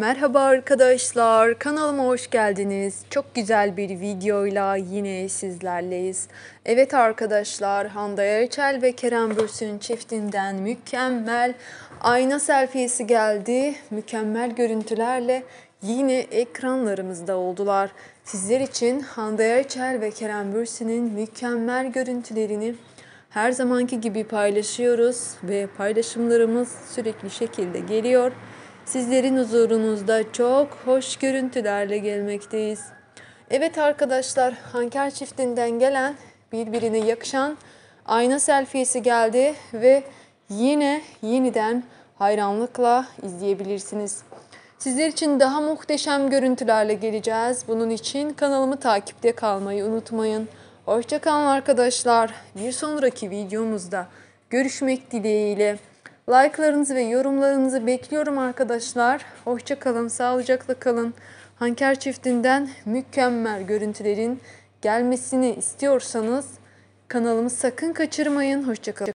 Merhaba arkadaşlar, kanalıma hoş geldiniz. Çok güzel bir videoyla yine sizlerleyiz. Evet arkadaşlar, Hande Erçel ve Kerem Bürsin çiftinden mükemmel ayna selfiesi geldi. Mükemmel görüntülerle yine ekranlarımızda oldular. Sizler için Hande Erçel ve Kerem Bürsin'in mükemmel görüntülerini her zamanki gibi paylaşıyoruz ve paylaşımlarımız sürekli şekilde geliyor. Sizlerin huzurunuzda çok hoş görüntülerle gelmekteyiz. Evet arkadaşlar, Hanker çiftinden gelen birbirine yakışan ayna selfiesi geldi ve yine yeniden hayranlıkla izleyebilirsiniz. Sizler için daha muhteşem görüntülerle geleceğiz. Bunun için kanalımı takipte kalmayı unutmayın. Hoşçakalın arkadaşlar. Bir sonraki videomuzda görüşmek dileğiyle. Like'larınızı ve yorumlarınızı bekliyorum arkadaşlar. Hoşçakalın, sağlıcakla kalın. Hanker çiftinden mükemmel görüntülerin gelmesini istiyorsanız kanalımı sakın kaçırmayın. Hoşçakalın.